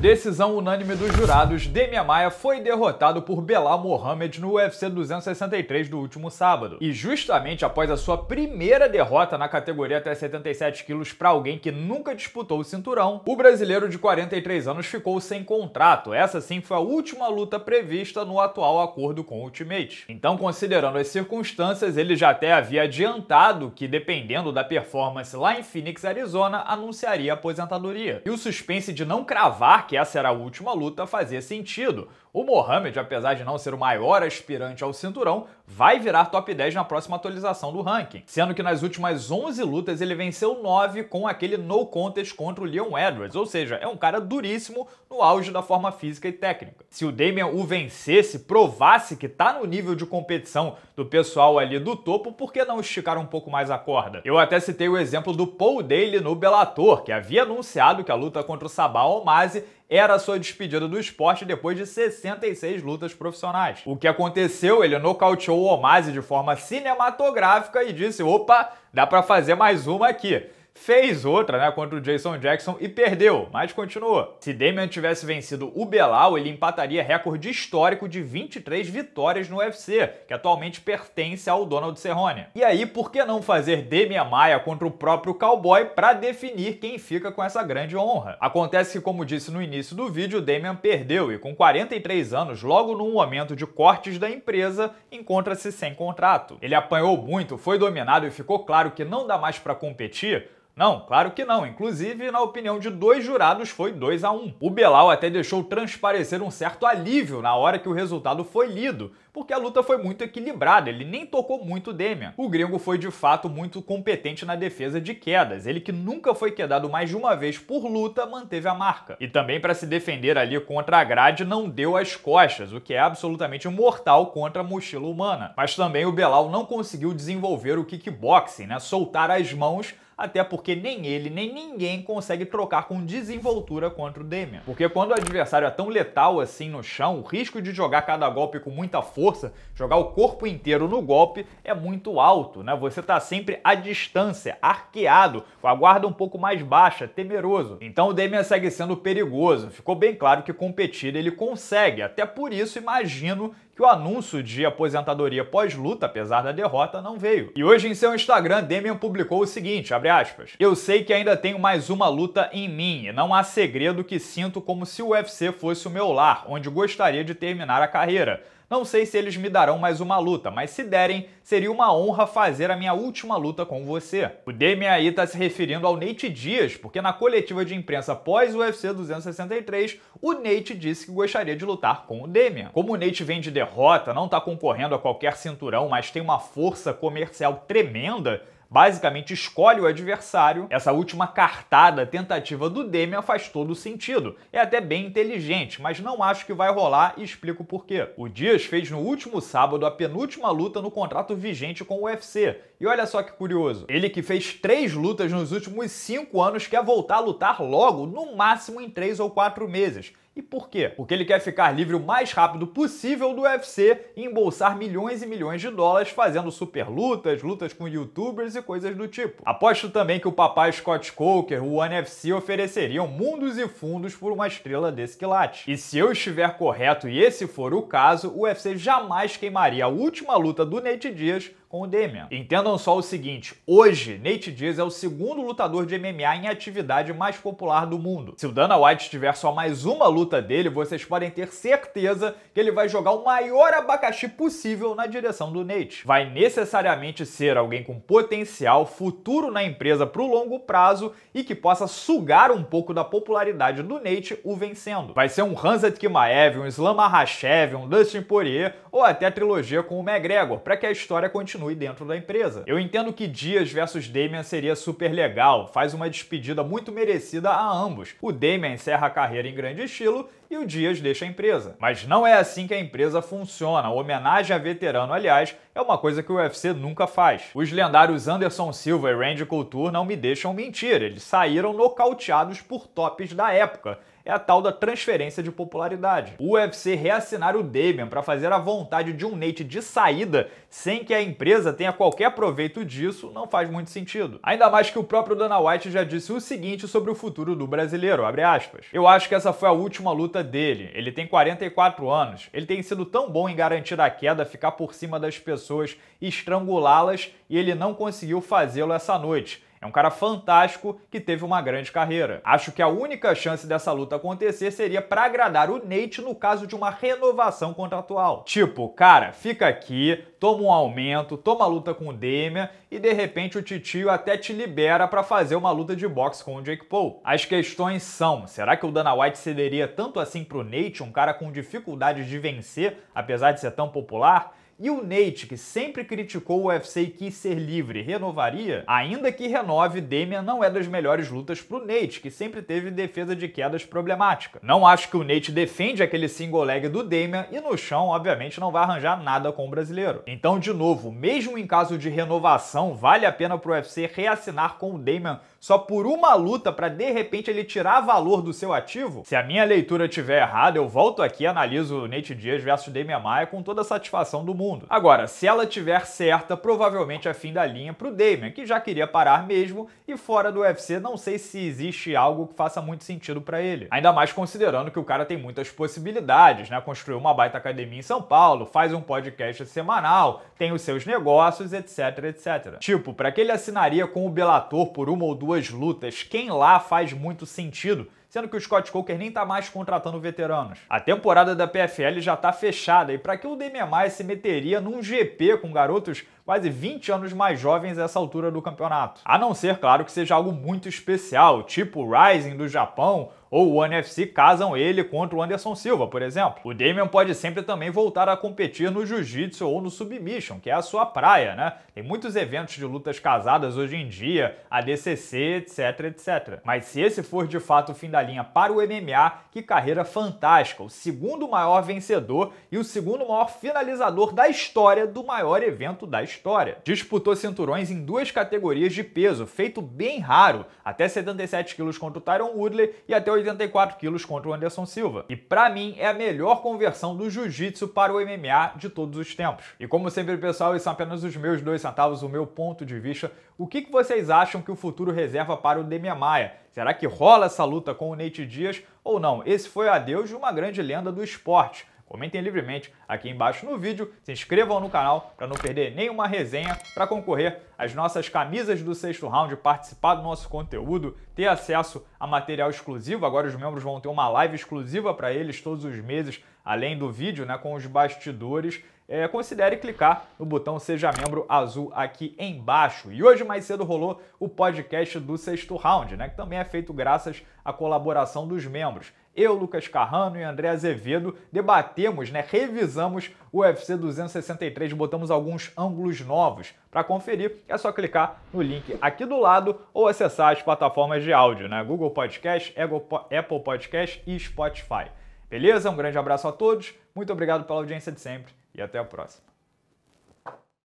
decisão unânime dos jurados, Demia Maia foi derrotado por Belal Mohamed no UFC 263 do último sábado. E justamente após a sua primeira derrota na categoria até 77 quilos para alguém que nunca disputou o cinturão, o brasileiro de 43 anos ficou sem contrato. Essa sim foi a última luta prevista no atual acordo com o Ultimate. Então, considerando as circunstâncias, ele já até havia adiantado que, dependendo da performance lá em Phoenix, Arizona, anunciaria a aposentadoria. E o suspense de não cravar que essa era a última luta fazia sentido. O Mohamed, apesar de não ser o maior aspirante ao cinturão, vai virar top 10 na próxima atualização do ranking, sendo que nas últimas 11 lutas ele venceu 9 com aquele no contest contra o Leon Edwards, ou seja, é um cara duríssimo no auge da forma física e técnica. Se o Damian o vencesse, provasse que tá no nível de competição do pessoal ali do topo, por que não esticar um pouco mais a corda? Eu até citei o exemplo do Paul Daly no Bellator, que havia anunciado que a luta contra o Sabah Almazi era a sua despedida do esporte depois de 66 lutas profissionais. O que aconteceu? Ele nocauteou o Omazi de forma cinematográfica e disse: opa, dá para fazer mais uma aqui fez outra né, contra o Jason Jackson e perdeu, mas continuou. Se Damian tivesse vencido o Belal, ele empataria recorde histórico de 23 vitórias no UFC, que atualmente pertence ao Donald Cerrone. E aí, por que não fazer Demian Maia contra o próprio Cowboy para definir quem fica com essa grande honra? Acontece que, como disse no início do vídeo, Damian perdeu e com 43 anos, logo num momento de cortes da empresa, encontra-se sem contrato. Ele apanhou muito, foi dominado e ficou claro que não dá mais para competir, não, claro que não. Inclusive, na opinião de dois jurados, foi 2 a 1. O Belal até deixou transparecer um certo alívio na hora que o resultado foi lido, porque a luta foi muito equilibrada, ele nem tocou muito Demian. O gringo foi de fato muito competente na defesa de quedas, ele que nunca foi quedado mais de uma vez por luta manteve a marca. E também para se defender ali contra a grade não deu as costas, o que é absolutamente mortal contra a mochila humana. Mas também o Belal não conseguiu desenvolver o kickboxing, né? soltar as mãos até porque nem ele nem ninguém consegue trocar com desenvoltura contra o Demian. Porque quando o adversário é tão letal assim no chão, o risco de jogar cada golpe com muita força, jogar o corpo inteiro no golpe, é muito alto, né? Você tá sempre à distância, arqueado, com a guarda um pouco mais baixa, temeroso. Então o Demian segue sendo perigoso. Ficou bem claro que competir ele consegue, até por isso imagino que o anúncio de aposentadoria pós-luta, apesar da derrota, não veio. E hoje em seu Instagram, Demian publicou o seguinte, aspas, Eu sei que ainda tenho mais uma luta em mim e não há segredo que sinto como se o UFC fosse o meu lar, onde gostaria de terminar a carreira não sei se eles me darão mais uma luta, mas se derem, seria uma honra fazer a minha última luta com você. O Demian aí está se referindo ao Nate Dias, porque na coletiva de imprensa pós UFC 263, o Nate disse que gostaria de lutar com o Demian. Como o Nate vem de derrota, não está concorrendo a qualquer cinturão, mas tem uma força comercial tremenda, basicamente escolhe o adversário, essa última cartada, tentativa do Demian faz todo sentido. É até bem inteligente, mas não acho que vai rolar e explico por quê. O Dias fez no último sábado a penúltima luta no contrato vigente com o UFC. E olha só que curioso, ele que fez três lutas nos últimos cinco anos quer voltar a lutar logo, no máximo em três ou quatro meses. E por quê? Porque ele quer ficar livre o mais rápido possível do UFC e embolsar milhões e milhões de dólares fazendo super lutas, lutas com youtubers e coisas do tipo. Aposto também que o papai Scott Coker, o One FC, ofereceriam mundos e fundos por uma estrela desse quilate. E se eu estiver correto e esse for o caso, o UFC jamais queimaria a última luta do Nate Diaz com o Demian. Entendam só o seguinte, hoje Nate Diaz é o segundo lutador de MMA em atividade mais popular do mundo. Se o Dana White tiver só mais uma luta dele, vocês podem ter certeza que ele vai jogar o maior abacaxi possível na direção do Nate. Vai necessariamente ser alguém com potencial, futuro na empresa pro longo prazo e que possa sugar um pouco da popularidade do Nate o vencendo. Vai ser um Hanzat Kimaev, um Islam Makhachev, um Dustin Poirier ou até trilogia com o McGregor, para que a história continue continue dentro da empresa. Eu entendo que Dias versus Damian seria super legal, faz uma despedida muito merecida a ambos. O Damian encerra a carreira em grande estilo e o Dias deixa a empresa. Mas não é assim que a empresa funciona. A homenagem a veterano, aliás, é uma coisa que o UFC nunca faz. Os lendários Anderson Silva e Randy Couture não me deixam mentir, eles saíram nocauteados por tops da época é a tal da transferência de popularidade. O UFC reassinar o Damian para fazer a vontade de um Nate de saída sem que a empresa tenha qualquer proveito disso não faz muito sentido. Ainda mais que o próprio Dana White já disse o seguinte sobre o futuro do brasileiro, Eu acho que essa foi a última luta conta dele. Ele tem 44 anos. Ele tem sido tão bom em garantir a queda, ficar por cima das pessoas, estrangulá-las e ele não conseguiu fazê-lo essa noite. É um cara fantástico que teve uma grande carreira. Acho que a única chance dessa luta acontecer seria para agradar o Nate no caso de uma renovação contratual. Tipo, cara, fica aqui, toma um aumento, toma luta com o Demian e de repente o titio até te libera para fazer uma luta de boxe com o Jake Paul. As questões são: será que o Dana White cederia tanto assim pro Nate, um cara com dificuldades de vencer, apesar de ser tão popular? E o Nate, que sempre criticou o UFC e quis ser livre, renovaria? Ainda que renove, Demian não é das melhores lutas pro Nate, que sempre teve defesa de quedas problemática. Não acho que o Nate defende aquele single leg do Demian e no chão, obviamente, não vai arranjar nada com o brasileiro. Então, de novo, mesmo em caso de renovação, vale a pena pro UFC reassinar com o Damian só por uma luta para de repente ele tirar valor do seu ativo? Se a minha leitura estiver errada, eu volto aqui e analiso o Nate Diaz versus Damian Maia com toda a satisfação do mundo. Agora, se ela tiver certa, provavelmente é fim da linha pro Damian, que já queria parar mesmo e fora do UFC não sei se existe algo que faça muito sentido para ele. Ainda mais considerando que o cara tem muitas possibilidades, né? Construiu uma baita academia em São Paulo, faz um podcast semanal, tem os seus negócios, etc, etc. Tipo, para que ele assinaria com o Bellator por uma ou duas duas lutas, quem lá faz muito sentido, sendo que o Scott Coker nem tá mais contratando veteranos. A temporada da PFL já tá fechada e para que o Demian Maia se meteria num GP com garotos quase 20 anos mais jovens a essa altura do campeonato? A não ser, claro, que seja algo muito especial, tipo o Rising do Japão ou o NFC casam ele contra o Anderson Silva, por exemplo. O Damian pode sempre também voltar a competir no jiu-jitsu ou no submission, que é a sua praia, né? Tem muitos eventos de lutas casadas hoje em dia, ADCC, etc, etc. Mas se esse for de fato o fim da linha para o MMA, que carreira fantástica, o segundo maior vencedor e o segundo maior finalizador da história do maior evento da história. Disputou cinturões em duas categorias de peso, feito bem raro, até 77 quilos contra o Tyron Woodley e até 84 quilos contra o Anderson Silva. E para mim é a melhor conversão do jiu-jitsu para o MMA de todos os tempos. E como sempre, pessoal, isso são apenas os meus dois centavos, o meu ponto de vista. O que vocês acham que o futuro reserva para o Demian Maia? Será que rola essa luta com o Nate Dias ou não? Esse foi o adeus de uma grande lenda do esporte. Comentem livremente aqui embaixo no vídeo, se inscrevam no canal para não perder nenhuma resenha, para concorrer às nossas camisas do sexto round, participar do nosso conteúdo, ter acesso a material exclusivo. Agora os membros vão ter uma live exclusiva para eles todos os meses, além do vídeo, né, com os bastidores é, considere clicar no botão Seja Membro azul aqui embaixo. E hoje mais cedo rolou o podcast do sexto round, né? Que também é feito graças à colaboração dos membros. Eu, Lucas Carrano e André Azevedo debatemos, né, revisamos o UFC 263, botamos alguns ângulos novos. Para conferir, é só clicar no link aqui do lado ou acessar as plataformas de áudio, né? Google Podcast, Apple Podcast e Spotify. Beleza? Um grande abraço a todos. Muito obrigado pela audiência de sempre e até a próxima.